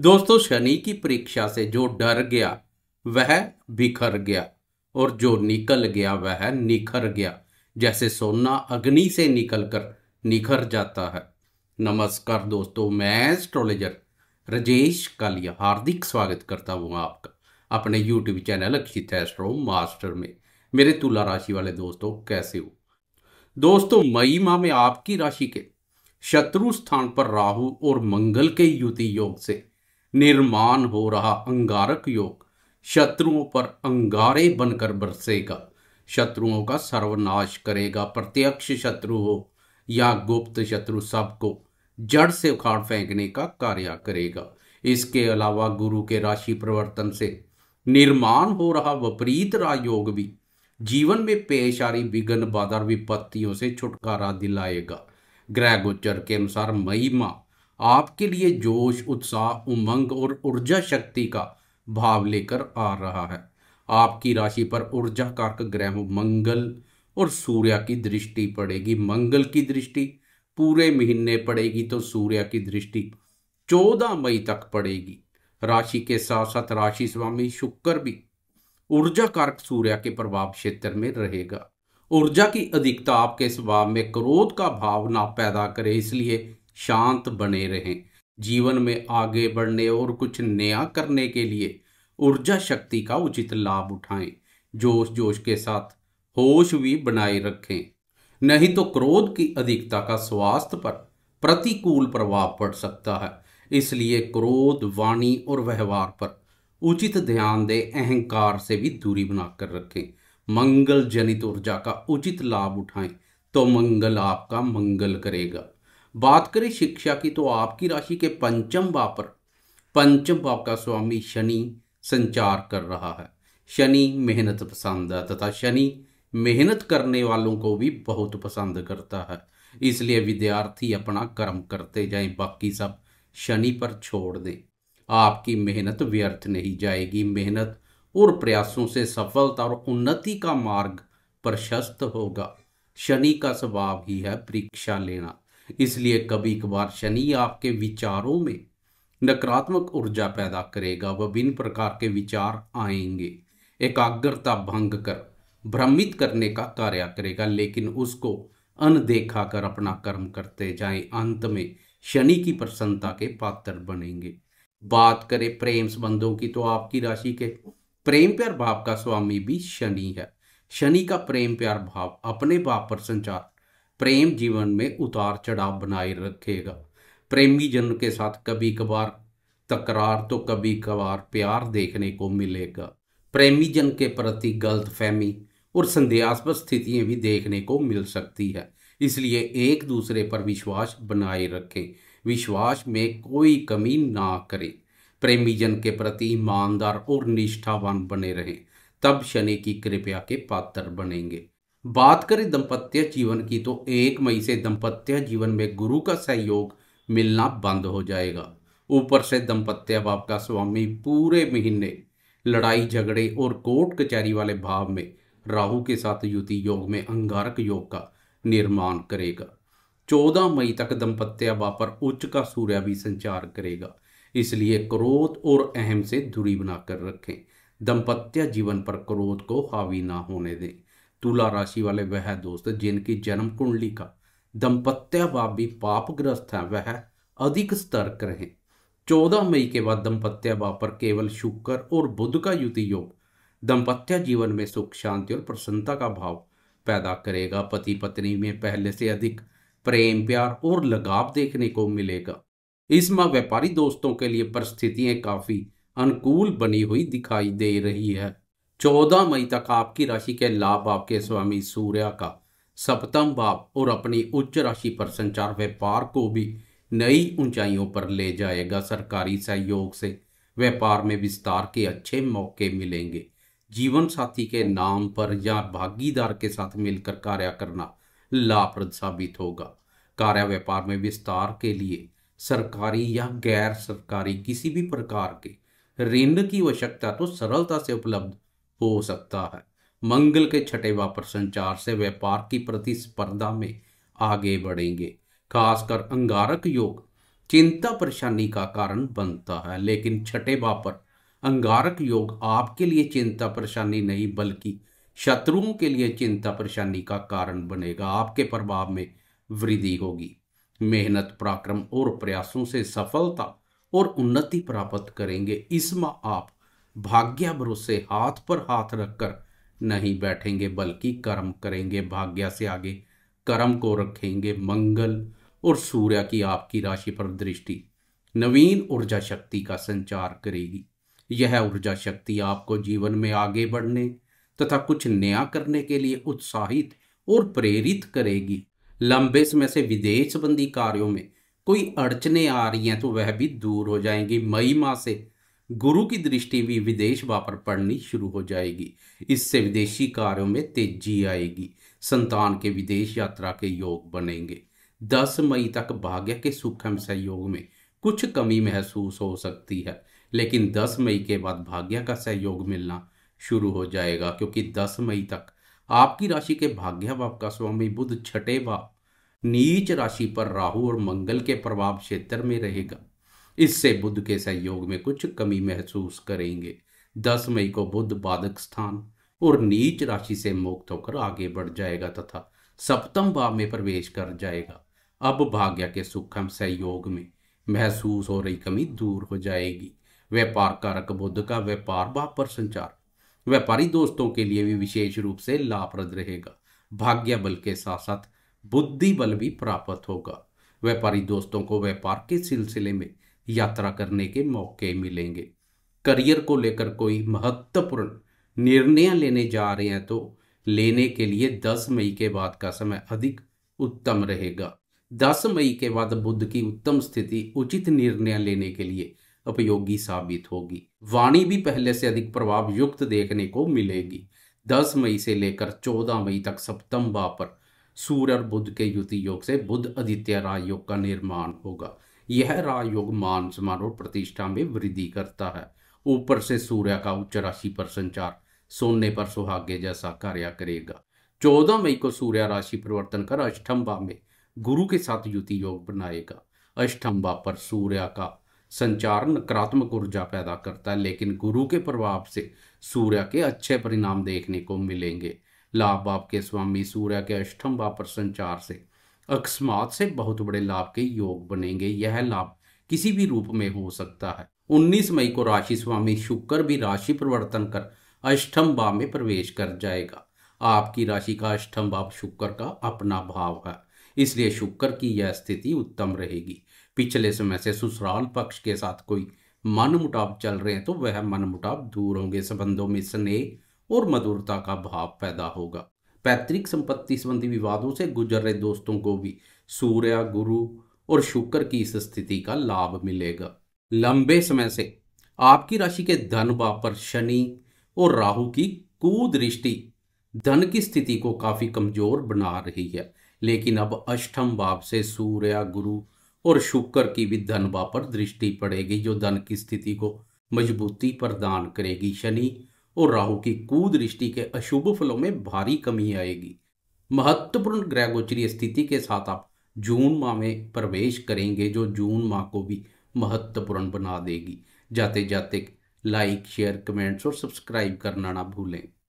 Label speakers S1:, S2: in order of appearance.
S1: दोस्तों शनि की परीक्षा से जो डर गया वह बिखर गया और जो निकल गया वह निखर गया जैसे सोना अग्नि से निकलकर निखर जाता है नमस्कार दोस्तों मैं एस्ट्रोलॉजर रजेश कालिया हार्दिक स्वागत करता हूँ आपका अपने YouTube channel Akshit astro master में मेरे तुला राशि वाले दोस्तों कैसे हो दोस्तों मई माह में आपकी राशि के शत्रु स्थान पर राहु और मंगल के युति योग से निर्माण हो रहा अंगारक योग शत्रुओं पर अंगारे बनकर बरसेगा शत्रुओं का सर्वनाश करेगा प्रत्यक्ष शत्रु हो या गुप्त शत्रु सबको जड़ से उखाड़ फेंकने का कार्य करेगा इसके अलावा गुरु के राशि प्रवर्तन से निर्माण हो रहा विपरीत राजयोग भी जीवन में पेश आ रही विघन बाधा विपत्तियों से छुटकारा दिलाएगा ग्रह गोचर के अनुसार मई माह आपके लिए जोश उत्साह उमंग और ऊर्जा शक्ति का भाव लेकर आ रहा है आपकी राशि पर ऊर्जा कारक ग्रह मंगल और सूर्य की दृष्टि पड़ेगी मंगल की दृष्टि पूरे महीने पड़ेगी तो सूर्य की दृष्टि चौदह मई तक पड़ेगी राशि के साथ साथ राशि स्वामी शुक्र भी ऊर्जा कारक सूर्य के प्रभाव क्षेत्र में रहेगा ऊर्जा की अधिकता आपके स्वभाव में क्रोध का भावना पैदा करे इसलिए शांत बने रहें जीवन में आगे बढ़ने और कुछ नया करने के लिए ऊर्जा शक्ति का उचित लाभ उठाएं जोश जोश के साथ होश भी बनाए रखें नहीं तो क्रोध की अधिकता का स्वास्थ्य पर प्रतिकूल प्रभाव पड़ सकता है इसलिए क्रोध वाणी और व्यवहार पर उचित ध्यान दे अहंकार से भी दूरी बनाकर रखें मंगल जनित ऊर्जा का उचित लाभ उठाएं तो मंगल आपका मंगल करेगा बात करें शिक्षा की तो आपकी राशि के पंचम भाव पर पंचम भाव का स्वामी शनि संचार कर रहा है शनि मेहनत पसंद है तथा शनि मेहनत करने वालों को भी बहुत पसंद करता है इसलिए विद्यार्थी अपना कर्म करते जाएं बाकी सब शनि पर छोड़ दें आपकी मेहनत व्यर्थ नहीं जाएगी मेहनत और प्रयासों से सफलता और उन्नति का मार्ग प्रशस्त होगा शनि का स्वभाव ही है परीक्षा लेना इसलिए कभी कभार शनि आपके विचारों में नकारात्मक ऊर्जा पैदा करेगा विभिन्न प्रकार के विचार आएंगे एकाग्रता भंग कर भ्रमित करने का कार्य करेगा लेकिन उसको अनदेखा कर अपना कर्म करते जाएं अंत में शनि की प्रसन्नता के पात्र बनेंगे बात करें प्रेम संबंधों की तो आपकी राशि के प्रेम प्यार भाव का स्वामी भी शनि है शनि का प्रेम प्यार भाव अपने भाव पर संचार प्रेम जीवन में उतार चढ़ाव बनाए रखेगा प्रेमी जन के साथ कभी कभार तकरार तो कभी कभार प्यार देखने को मिलेगा प्रेमी जन के प्रति गलतफहमी और संदेहास्पद स्थितियां भी देखने को मिल सकती है इसलिए एक दूसरे पर विश्वास बनाए रखें विश्वास में कोई कमी ना करें प्रेमी जन के प्रति ईमानदार और निष्ठावान बने रहें तब शनि की कृपया के पात्र बनेंगे बात करें दंपत्य जीवन की तो एक मई से दंपत्य जीवन में गुरु का सहयोग मिलना बंद हो जाएगा ऊपर से दंपत्य बाप का स्वामी पूरे महीने लड़ाई झगड़े और कोर्ट कचहरी वाले भाव में राहु के साथ युति योग में अंगारक योग का निर्माण करेगा चौदह मई तक दंपत्य बाप पर उच्च का सूर्य भी संचार करेगा इसलिए क्रोध और अहम से दूरी बनाकर रखें दंपत्य जीवन पर क्रोध को हावी ना होने दें तुला राशि वाले वह दोस्त जिनकी जन्म कुंडली का दंपत्या भी पापग्रस्त है वह अधिक सतर्क रहे चौदह मई के बाद दंपत्या भाव पर केवल शुक्र और बुद्ध का युति योग दंपत्या जीवन में सुख शांति और प्रसन्नता का भाव पैदा करेगा पति पत्नी में पहले से अधिक प्रेम प्यार और लगाव देखने को मिलेगा इस माह व्यापारी दोस्तों के लिए परिस्थितियां काफी अनुकूल बनी हुई दिखाई दे रही है चौदह मई तक आपकी राशि के लाभ आपके स्वामी सूर्य का सप्तम भाव और अपनी उच्च राशि पर संचार व्यापार को भी नई ऊंचाइयों पर ले जाएगा सरकारी सहयोग से व्यापार में विस्तार के अच्छे मौके मिलेंगे जीवन साथी के नाम पर या भागीदार के साथ मिलकर कार्य करना लाभप्रद साबित होगा कार्य व्यापार में विस्तार के लिए सरकारी या गैर सरकारी किसी भी प्रकार के ऋण की आवश्यकता तो सरलता से उपलब्ध हो सकता है मंगल के छठे वापर संचार से व्यापार की प्रतिस्पर्धा में आगे बढ़ेंगे खासकर अंगारक योग चिंता परेशानी का कारण बनता है लेकिन छठे वापर अंगारक योग आपके लिए चिंता परेशानी नहीं बल्कि शत्रुओं के लिए चिंता परेशानी का कारण बनेगा आपके प्रभाव में वृद्धि होगी मेहनत पराक्रम और प्रयासों से सफलता और उन्नति प्राप्त करेंगे इसमें आप भाग्या भरोसे हाथ पर हाथ रखकर नहीं बैठेंगे बल्कि कर्म करेंगे भाग्या से आगे कर्म को रखेंगे मंगल और सूर्य की आपकी राशि पर दृष्टि नवीन ऊर्जा शक्ति का संचार करेगी यह ऊर्जा शक्ति आपको जीवन में आगे बढ़ने तथा कुछ नया करने के लिए उत्साहित और प्रेरित करेगी लंबे समय से विदेश संबंधी कार्यों में कोई अड़चने आ रही हैं तो वह भी दूर हो जाएंगी मई माह से गुरु की दृष्टि भी विदेश वापर पड़नी शुरू हो जाएगी इससे विदेशी कार्यों में तेजी आएगी संतान के विदेश यात्रा के योग बनेंगे दस मई तक भाग्य के सूक्ष्म सहयोग में कुछ कमी महसूस हो सकती है लेकिन दस मई के बाद भाग्य का सहयोग मिलना शुरू हो जाएगा क्योंकि दस मई तक आपकी राशि के भाग्य भाव का स्वामी बुद्ध छठे भाव नीच राशि पर राहु और मंगल के प्रभाव क्षेत्र में रहेगा इससे बुद्ध के सहयोग में कुछ कमी महसूस करेंगे दस मई को बुद्ध बाधक स्थान और नीच राशि से मुक्त होकर आगे बढ़ जाएगा तथा सप्तम भाव में प्रवेश कर जाएगा अब भाग्य के सुखम सहयोग में महसूस हो रही कमी दूर हो जाएगी व्यापार कारक बुद्ध का व्यापार भाव पर संचार व्यापारी दोस्तों के लिए भी विशेष रूप से लाभप्रद रहेगा भाग्य बल के साथ साथ बुद्धि बल भी प्राप्त होगा व्यापारी दोस्तों को व्यापार के सिलसिले में यात्रा करने के मौके मिलेंगे करियर को लेकर कोई महत्वपूर्ण निर्णय लेने जा रहे हैं तो लेने के लिए 10 मई के बाद का समय अधिक उत्तम रहेगा 10 मई के बाद बुद्ध की उत्तम स्थिति उचित निर्णय लेने के लिए उपयोगी साबित होगी वाणी भी पहले से अधिक प्रभाव युक्त देखने को मिलेगी 10 मई से लेकर 14 मई तक सप्तम भाव पर सूर्य और बुद्ध के युति योग से बुद्ध आदित्य राजयोग योग का निर्माण होगा यह राजयोग मान समारोह प्रतिष्ठा में वृद्धि करता है ऊपर से सूर्य का उच्च राशि पर संचार सोने पर सुहागे जैसा कार्य करेगा चौदह मई को सूर्य राशि परिवर्तन कर अष्टम भाव में गुरु के साथ युति योग बनाएगा अष्टम भाव पर सूर्य का संचार नकारात्मक ऊर्जा पैदा करता है लेकिन गुरु के प्रभाव से सूर्य के अच्छे परिणाम देखने को मिलेंगे लाभ बाप के स्वामी सूर्य के अष्टम भाव पर संचार से अकस्मात से बहुत बड़े लाभ के योग बनेंगे यह लाभ किसी भी रूप में हो सकता है 19 मई को राशि स्वामी शुक्र भी राशि परिवर्तन कर अष्टम भाव में प्रवेश कर जाएगा आपकी राशि का अष्टम भाव शुक्र का अपना भाव है इसलिए शुक्र की यह स्थिति उत्तम रहेगी पिछले समय से ससुराल पक्ष के साथ कोई मनमुटाव चल रहे हैं तो वह मनमुटाव दूर होंगे संबंधों में स्नेह और मधुरता का भाव पैदा होगा पैतृक संपत्ति संबंधी विवादों से गुजर रहे दोस्तों को भी सूर्य गुरु और शुक्र की इस स्थिति का लाभ मिलेगा लंबे समय से आपकी राशि के धन भाव पर शनि और राहु की कुदृष्टि धन की स्थिति को काफी कमजोर बना रही है लेकिन अब अष्टम भाव से सूर्य गुरु और शुक्र की भी धन भाव पर दृष्टि पड़ेगी जो धन की स्थिति को मजबूती प्रदान करेगी शनि और राहु की कुदृष्टि के अशुभ फलों में भारी कमी आएगी महत्वपूर्ण ग्रह गोचरी स्थिति के साथ आप जून माह में प्रवेश करेंगे जो जून माह को भी महत्वपूर्ण बना देगी जाते जाते लाइक शेयर कमेंट्स और सब्सक्राइब करना ना भूलें